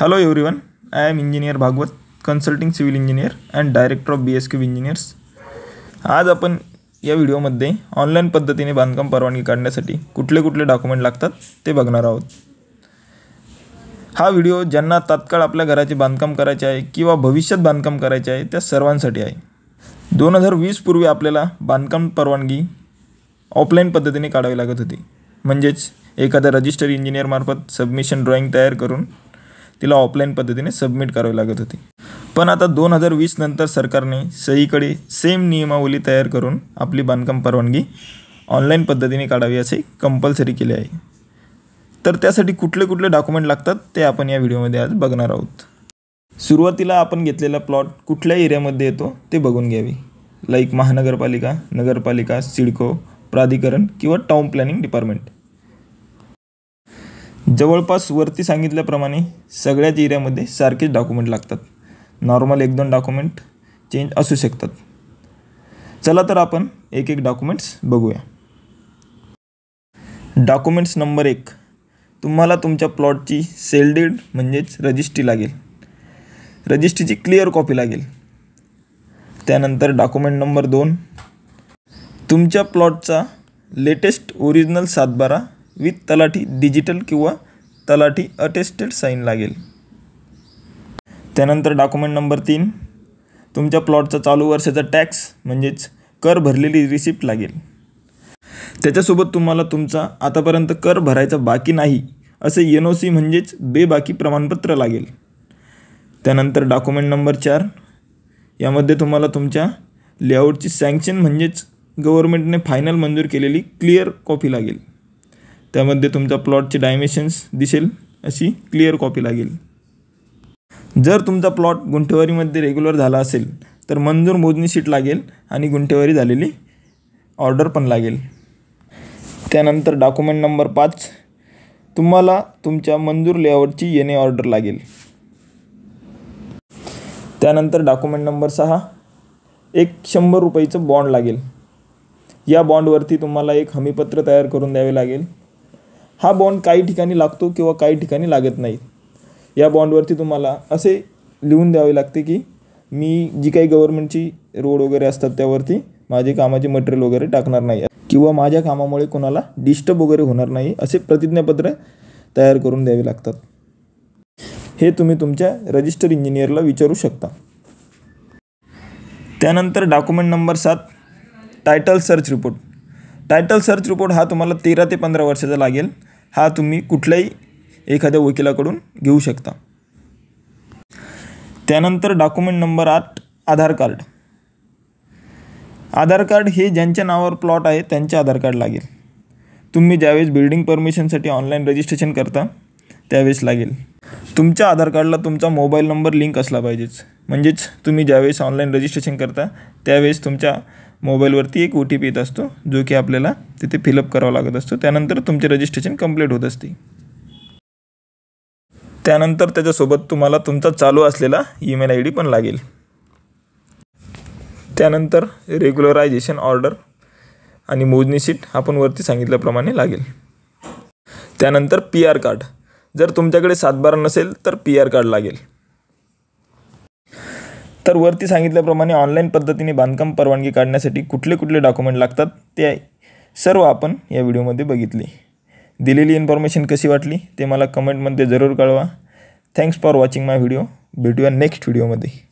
hello one I am engineer Bhagwat consulting civil engineer and director of B S Q engineers आज आपण या व्हिडिओमध्ये online पद्धतीने बांधकाम परवानगी काढण्यासाठी कुठले कुठले डॉक्युमेंट लागतात ते बघणार आहोत हा व्हिडिओ ज्यांना तात्काळ आपल्या घराचे बांधकाम करायचे आहे किंवा भविष्यात बांधकाम करायचे आहे त्या सर्वांसाठी आहे दोन हजार वीसपूर्वी आपल्याला बांधकाम परवानगी ऑफलाईन पद्धतीने काढावी लागत होती म्हणजेच एखादा रजिस्टर इंजिनियरमार्फत सबमिशन ड्रॉईंग तयार करून तिला ऑफलाईन पद्धतीने सबमिट करावी लागत होती पण आता दोन हजार वीस नंतर सरकारने सहीकडे सेम नियमावली तयार करून आपली बांधकाम परवानगी ऑनलाईन पद्धतीने काढावी असे कंपल्सरी केले आहे तर त्यासाठी कुठले कुठले डॉक्युमेंट लागतात ते आपण या व्हिडिओमध्ये आज बघणार आहोत सुरुवातीला आपण घेतलेला प्लॉट कुठल्या एरियामध्ये येतो ते बघून घ्यावी लाईक महानगरपालिका नगरपालिका सिडको प्राधिकरण किंवा टाऊन प्लॅनिंग डिपार्टमेंट जवळपास वरती सांगितल्याप्रमाणे सगळ्याच एरियामध्ये सारखेच डॉक्युमेंट लागतात नॉर्मल एक दोन डॉक्युमेंट चेंज असू शकतात चला तर आपण एक एक डॉक्युमेंट्स बघूया डॉक्युमेंट्स नंबर एक तुम्हाला तुमच्या प्लॉटची सेल म्हणजेच रजिस्ट्री लागेल रजिस्ट्रीची क्लिअर कॉपी लागेल त्यानंतर डॉक्युमेंट नंबर दोन तुमच्या प्लॉटचा लेटेस्ट ओरिजिनल बारा विथ तलाठी डिजिटल किंवा तलाठी अटेस्टेड साईन लागेल त्यानंतर डॉक्युमेंट नंबर तीन तुमच्या प्लॉटचा चालू वर्षाचा टॅक्स म्हणजेच कर भरलेली रिसिप्ट लागेल त्याच्यासोबत तुम्हाला तुमचा आतापर्यंत कर भरायचा बाकी नाही असे एन ओ सी म्हणजेच बेबाकी प्रमाणपत्र लागेल त्यानंतर डॉक्युमेंट नंबर चार यामध्ये तुम्हाला तुमच्या लेआउटची सँक्शन म्हणजेच गव्हर्मेंटने फायनल मंजूर केलेली क्लिअर कॉपी लागेल त्यामध्ये तुमच्या प्लॉटचे डायमेशन्स दिसेल अशी क्लिअर कॉपी लागेल जर तुमचा प्लॉट गुंठेवारीमध्ये रेग्युलर झाला असेल तर मंजूर मोजणी शीट लागेल आणि गुंठेवारी झालेली ऑर्डर पण लागेल त्यानंतर डॉक्युमेंट नंबर पाच तुम्हाला तुमच्या मंजूर लेआउटची येणे ऑर्डर लागेल त्यानंतर डॉक्युमेंट नंबर सहा एक शंभर रुपयाचं बॉन्ड लागेल या बॉन्डवरती तुम्हाला एक हमीपत्र तयार करून द्यावे लागेल हा बॉन्ड काही ठिकाणी लागतो किंवा काही ठिकाणी लागत नाही या बॉन्डवरती तुम्हाला असे लिहून द्यावे लागते की मी जी काही गव्हर्नमेंटची रोड वगैरे असतात त्यावरती माझे कामाचे मटेरियल वगैरे टाकणार नाही किंवा माझ्या कामामुळे कोणाला डिस्टर्ब वगैरे होणार नाही असे प्रतिज्ञापत्र तयार करून द्यावे लागतात हे तुम्ही तुमच्या रजिस्टर इंजिनियरला विचारू शकता त्यानंतर डॉक्युमेंट नंबर सात title search report title search report हा तुम्हाला तेरा ते पंधरा वर्षाचा लागेल हा तुम्ही कुठल्याही एखाद्या वकिलाकडून घेऊ शकता त्यानंतर डॉक्युमेंट नंबर आठ आधार कार्ड आधार कार्ड हे ज्यांच्या नावावर प्लॉट आहे त्यांचे आधार कार्ड लागेल तुम्ही ज्यावेळेस बिल्डिंग परमिशनसाठी ऑनलाईन रजिस्ट्रेशन करता त्यावेळेस लागेल तुमच्या आधार कार्डला तुमचा मोबाईल नंबर लिंक असला पाहिजेच म्हणजेच तुम्ही ज्यावेळेस ऑनलाईन रजिस्ट्रेशन करता त्यावेळेस तुमच्या मोबाईलवरती एक ओ टी पी येत असतो जो की आपल्याला तिथे फिलअप करावा लागत असतो त्यानंतर तुमचे रजिस्ट्रेशन कंप्लीट होत असते त्यानंतर त्याच्यासोबत तुम्हाला तुमचा चालू असलेला ईमेल आय डी पण लागेल त्यानंतर रेग्युलरायझेशन ऑर्डर आणि मोजणी शीट आपण वरती सांगितल्याप्रमाणे लागेल त्यानंतर पी आर कार्ड जर तुमच्याकडे सातबारा नसेल तर पी आर कार्ड लागेल तर वरती सांगितल्याप्रमाणे ऑनलाईन पद्धतीने बांधकाम परवानगी काढण्यासाठी कुठले कुठले डॉक्युमेंट लागतात ते सर्व आपण या व्हिडिओमध्ये बघितले दिलेली इन्फॉर्मेशन कशी वाटली ते मला कमेंटमध्ये जरूर कळवा thanks for watching my video भेटूया नेक्स्ट व्हिडिओमध्ये